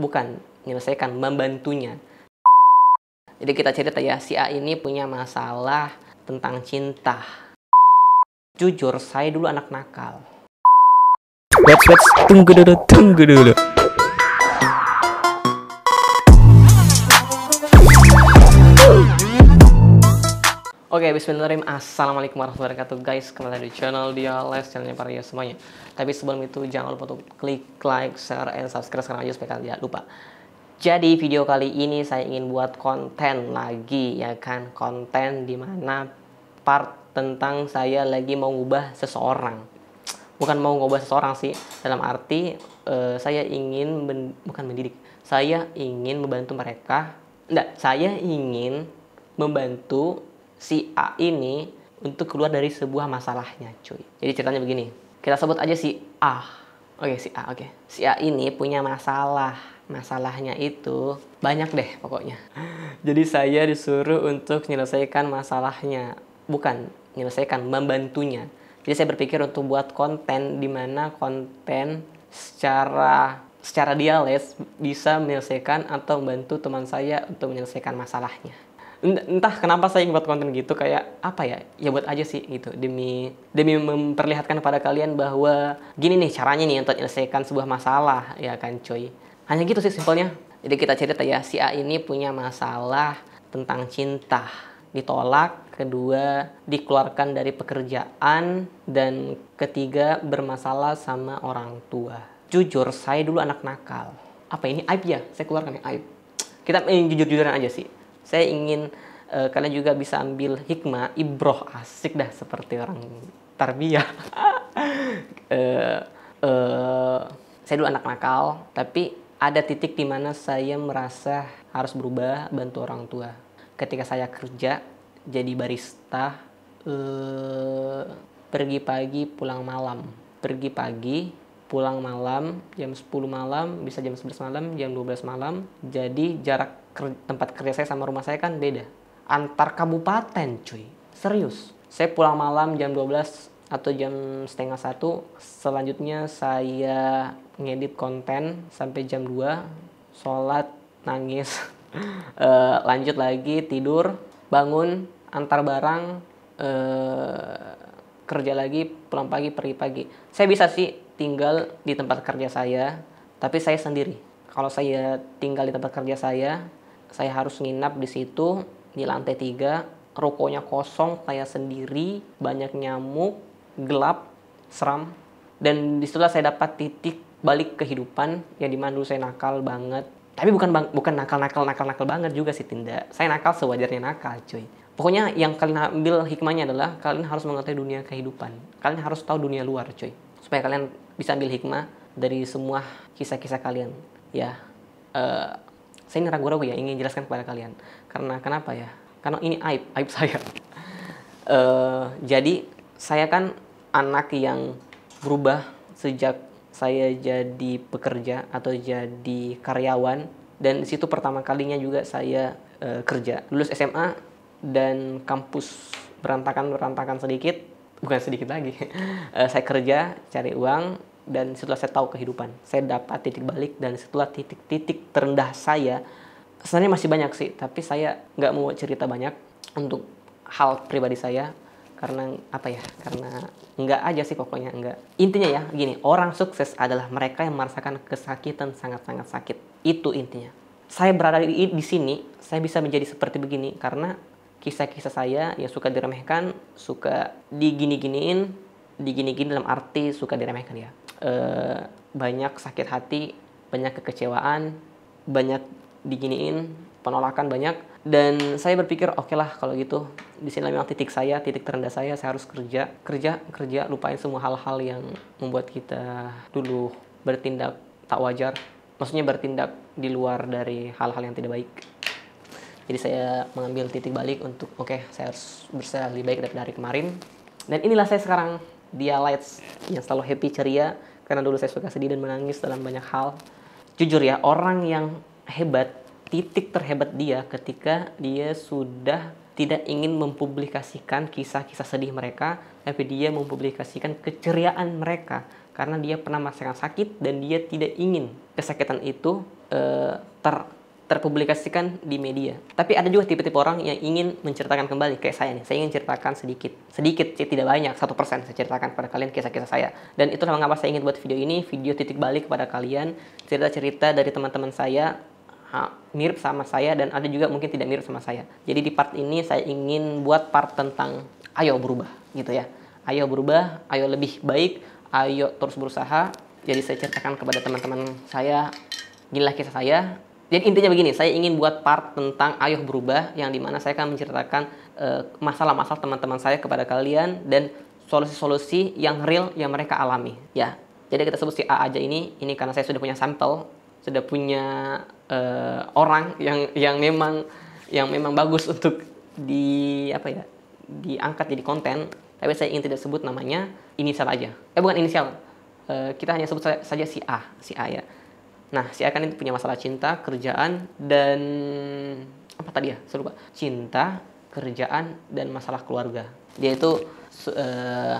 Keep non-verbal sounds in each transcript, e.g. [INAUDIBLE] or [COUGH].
bukan menyelesaikan, membantunya. Jadi kita cerita ya, si A ini punya masalah tentang cinta. Jujur, saya dulu anak nakal. Wait, wait, tunggu dulu, tunggu dulu. Oke, okay, bismillahirrahmanirrahim. Assalamualaikum warahmatullahi wabarakatuh guys. Kembali lagi di channel dia les, channelnya para ya semuanya. Tapi sebelum itu jangan lupa untuk klik like, share, and subscribe sekarang aja supaya kalian tidak lupa. Jadi video kali ini saya ingin buat konten lagi ya kan. Konten di mana part tentang saya lagi mau ngubah seseorang. Bukan mau ngubah seseorang sih, dalam arti uh, saya ingin men bukan mendidik. Saya ingin membantu mereka. Enggak, saya ingin membantu si A ini untuk keluar dari sebuah masalahnya, cuy. Jadi ceritanya begini. Kita sebut aja si A. Oke, si A, oke. Si A ini punya masalah. Masalahnya itu banyak deh pokoknya. Jadi saya disuruh untuk menyelesaikan masalahnya. Bukan menyelesaikan, membantunya. Jadi saya berpikir untuk buat konten di mana konten secara secara diales bisa menyelesaikan atau membantu teman saya untuk menyelesaikan masalahnya entah kenapa saya buat konten gitu kayak apa ya ya buat aja sih gitu demi demi memperlihatkan pada kalian bahwa gini nih caranya nih untuk menyelesaikan sebuah masalah ya kan cuy hanya gitu sih simpelnya jadi kita cerita ya si A ini punya masalah tentang cinta ditolak kedua dikeluarkan dari pekerjaan dan ketiga bermasalah sama orang tua jujur saya dulu anak nakal apa ini aib ya saya keluarkan ya aib kita eh, jujur-jujuran aja sih saya ingin uh, kalian juga bisa ambil hikmah ibroh asik dah seperti orang tarbiyah uh, [LAUGHS] uh, saya dulu anak nakal tapi ada titik di mana saya merasa harus berubah bantu orang tua ketika saya kerja jadi barista uh, pergi pagi pulang malam pergi pagi pulang malam jam 10 malam bisa jam 11 malam jam 12 malam jadi jarak tempat kerja saya sama rumah saya kan beda. Antar kabupaten cuy. Serius. Saya pulang malam jam 12 atau jam setengah satu selanjutnya saya ngedit konten sampai jam 2 sholat nangis [LAUGHS] e, lanjut lagi tidur bangun antar barang E, kerja lagi pulang pagi pergi pagi saya bisa sih tinggal di tempat kerja saya tapi saya sendiri kalau saya tinggal di tempat kerja saya saya harus nginap di situ di lantai tiga rokonya kosong saya sendiri banyak nyamuk gelap seram dan disitulah saya dapat titik balik kehidupan yang dimana dulu saya nakal banget tapi bukan bang, bukan nakal nakal nakal nakal banget juga sih tindak saya nakal sewajarnya nakal cuy pokoknya yang kalian ambil hikmahnya adalah kalian harus mengerti dunia kehidupan kalian harus tahu dunia luar cuy supaya kalian bisa ambil hikmah dari semua kisah-kisah kalian ya uh, saya ini ragu-ragu ya ingin jelaskan kepada kalian. Karena kenapa ya? Karena ini aib, aib [LAUGHS] saya. uh, jadi saya kan anak yang berubah sejak saya jadi pekerja atau jadi karyawan dan di situ pertama kalinya juga saya uh, kerja. Lulus SMA dan kampus berantakan berantakan sedikit bukan sedikit lagi uh, [LAUGHS] saya kerja cari uang dan setelah saya tahu kehidupan saya dapat titik balik dan setelah titik-titik terendah saya sebenarnya masih banyak sih tapi saya nggak mau cerita banyak untuk hal pribadi saya karena apa ya karena nggak aja sih pokoknya nggak intinya ya gini orang sukses adalah mereka yang merasakan kesakitan sangat-sangat sakit itu intinya saya berada di, di sini saya bisa menjadi seperti begini karena kisah-kisah saya yang suka diremehkan suka digini-giniin digini-gini dalam arti suka diremehkan ya Eh, banyak sakit hati, banyak kekecewaan, banyak diginiin, penolakan banyak. Dan saya berpikir, oke okay lah kalau gitu, di sini memang titik saya, titik terendah saya, saya harus kerja, kerja, kerja, lupain semua hal-hal yang membuat kita dulu bertindak tak wajar. Maksudnya bertindak di luar dari hal-hal yang tidak baik. Jadi saya mengambil titik balik untuk, oke, okay, saya harus bersalah lebih baik daripada dari kemarin. Dan inilah saya sekarang, dia lights yang selalu happy, ceria, karena dulu saya suka sedih dan menangis dalam banyak hal. Jujur ya, orang yang hebat, titik terhebat dia ketika dia sudah tidak ingin mempublikasikan kisah-kisah sedih mereka, tapi dia mempublikasikan keceriaan mereka karena dia pernah merasakan sakit dan dia tidak ingin kesakitan itu e, ter terpublikasikan di media. Tapi ada juga tipe-tipe orang yang ingin menceritakan kembali kayak saya nih. Saya ingin ceritakan sedikit, sedikit sih ya tidak banyak, satu persen saya ceritakan kepada kalian kisah-kisah saya. Dan itu mengapa saya ingin buat video ini, video titik balik kepada kalian, cerita-cerita dari teman-teman saya ha, mirip sama saya dan ada juga mungkin tidak mirip sama saya. Jadi di part ini saya ingin buat part tentang ayo berubah gitu ya. Ayo berubah, ayo lebih baik, ayo terus berusaha. Jadi saya ceritakan kepada teman-teman saya, gila kisah saya, jadi intinya begini, saya ingin buat part tentang Ayo Berubah yang dimana saya akan menceritakan eh, masalah-masalah uh, teman-teman saya kepada kalian dan solusi-solusi yang real yang mereka alami. Ya, jadi kita sebut si A aja ini, ini karena saya sudah punya sampel, sudah punya uh, orang yang yang memang yang memang bagus untuk di apa ya diangkat jadi konten. Tapi saya ingin tidak sebut namanya inisial aja. Eh bukan inisial, uh, kita hanya sebut saja si A, si A ya Nah, si Akan itu punya masalah cinta, kerjaan, dan apa tadi ya? Saya lupa. Cinta, kerjaan, dan masalah keluarga. Dia itu uh,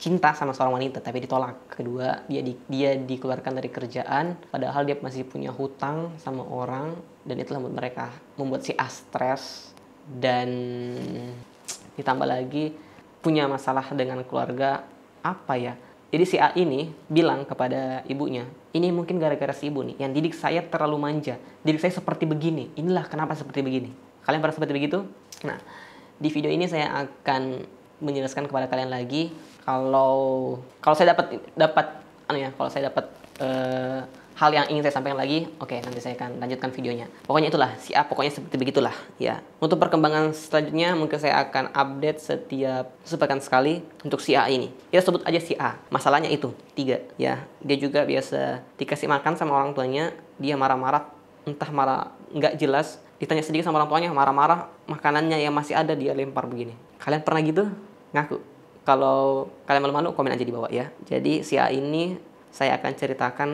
cinta sama seorang wanita tapi ditolak. Kedua, dia di, dia dikeluarkan dari kerjaan padahal dia masih punya hutang sama orang dan itu membuat mereka membuat si A stres dan ditambah lagi punya masalah dengan keluarga apa ya? Jadi si A ini bilang kepada ibunya, ini mungkin gara-gara si ibu nih, yang didik saya terlalu manja. Didik saya seperti begini, inilah kenapa seperti begini. Kalian pernah seperti begitu? Nah, di video ini saya akan menjelaskan kepada kalian lagi kalau kalau saya dapat dapat anu ya, kalau saya dapat eh, hal yang ingin saya sampaikan lagi, oke okay, nanti saya akan lanjutkan videonya. Pokoknya itulah si A, pokoknya seperti begitulah ya. Untuk perkembangan selanjutnya mungkin saya akan update setiap sepekan sekali untuk si A ini. Kita sebut aja si A. Masalahnya itu tiga ya. Dia juga biasa dikasih makan sama orang tuanya, dia marah-marah, entah marah nggak jelas. Ditanya sedikit sama orang tuanya, marah-marah, makanannya yang masih ada dia lempar begini. Kalian pernah gitu? Ngaku. Kalau kalian malu-malu, komen aja di bawah ya. Jadi si A ini saya akan ceritakan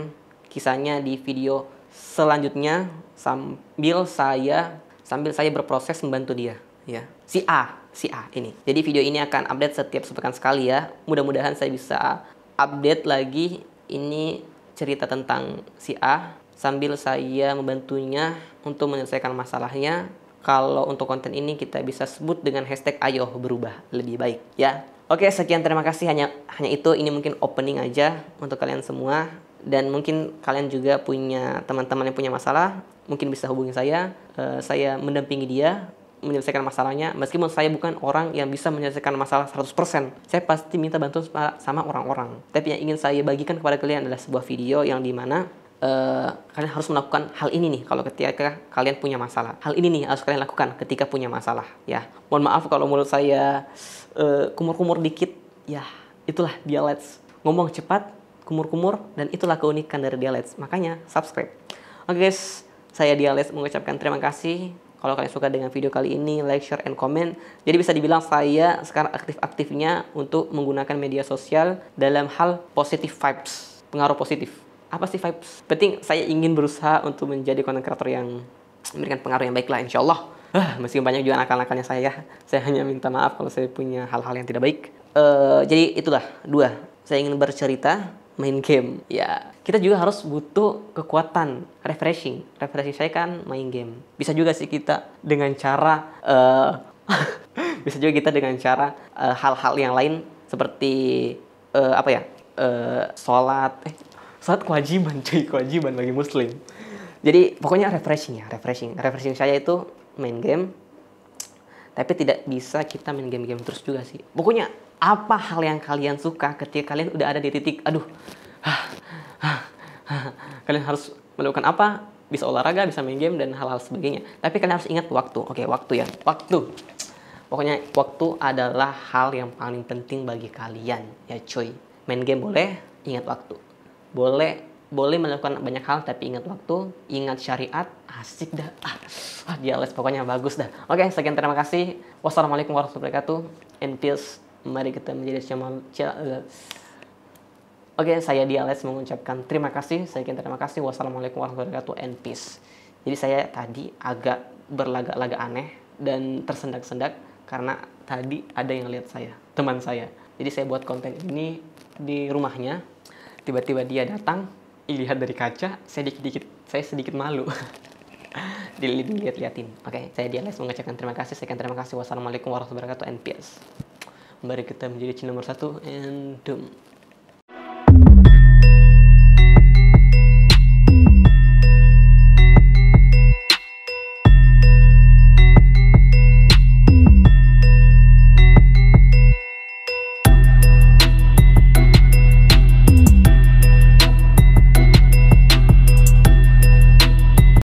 kisahnya di video selanjutnya sambil saya sambil saya berproses membantu dia ya si A si A ini jadi video ini akan update setiap sepekan sekali ya mudah-mudahan saya bisa update lagi ini cerita tentang si A sambil saya membantunya untuk menyelesaikan masalahnya kalau untuk konten ini kita bisa sebut dengan hashtag ayo berubah lebih baik ya Oke, sekian terima kasih hanya hanya itu. Ini mungkin opening aja untuk kalian semua dan mungkin kalian juga punya teman-teman yang punya masalah mungkin bisa hubungi saya uh, saya mendampingi dia menyelesaikan masalahnya meskipun saya bukan orang yang bisa menyelesaikan masalah 100% saya pasti minta bantuan sama orang-orang tapi yang ingin saya bagikan kepada kalian adalah sebuah video yang dimana Uh, eh, kalian harus melakukan hal ini nih kalau ketika kalian punya masalah hal ini nih harus kalian lakukan ketika punya masalah ya mohon maaf kalau menurut saya eh, kumur-kumur uh, dikit ya itulah dia. Let's ngomong cepat kumur-kumur dan itulah keunikan dari Dialets. Makanya subscribe. Oke okay guys, saya Dialets mengucapkan terima kasih kalau kalian suka dengan video kali ini, like, share, and comment. Jadi bisa dibilang saya sekarang aktif-aktifnya untuk menggunakan media sosial dalam hal positif vibes, pengaruh positif. Apa sih vibes? Penting saya ingin berusaha untuk menjadi content creator yang memberikan pengaruh yang baik lah, insya Allah. Uh, meskipun banyak juga anak-anaknya saya, ya. saya hanya minta maaf kalau saya punya hal-hal yang tidak baik. Uh, jadi itulah dua. Saya ingin bercerita main game. Ya, kita juga harus butuh kekuatan refreshing. Refreshing saya kan main game. Bisa juga sih kita dengan cara uh, [LAUGHS] bisa juga kita dengan cara eh, hal-hal uh, yang lain seperti uh, apa ya? Uh, sholat eh sholat kewajiban [LAUGHS] cuy, kewajiban bagi muslim. Jadi pokoknya refreshing ya, refreshing. Refreshing saya itu main game tapi tidak bisa kita main game-game terus juga sih. Pokoknya apa hal yang kalian suka ketika kalian udah ada di titik aduh ah, ah, ah. kalian harus melakukan apa bisa olahraga bisa main game dan hal-hal sebagainya tapi kalian harus ingat waktu oke waktu ya waktu pokoknya waktu adalah hal yang paling penting bagi kalian ya cuy main game boleh ingat waktu boleh boleh melakukan banyak hal tapi ingat waktu ingat syariat asik dah ah, ah dia les pokoknya bagus dah oke sekian terima kasih wassalamualaikum warahmatullahi wabarakatuh and peace Mari kita menjadi cemal. Oke, okay, saya Diales mengucapkan terima kasih. Saya ingin terima kasih. Wassalamualaikum warahmatullahi wabarakatuh and peace. Jadi saya tadi agak berlagak-lagak aneh dan tersendak-sendak karena tadi ada yang lihat saya, teman saya. Jadi saya buat konten ini di rumahnya. Tiba-tiba dia datang, lihat dari kaca, saya dikit-dikit, saya sedikit malu. [LAUGHS] dilihat lihatin Oke, okay, saya Diales mengucapkan terima kasih. Saya akan terima kasih. Wassalamualaikum warahmatullahi wabarakatuh and peace mari kita menjadi nomor satu and doom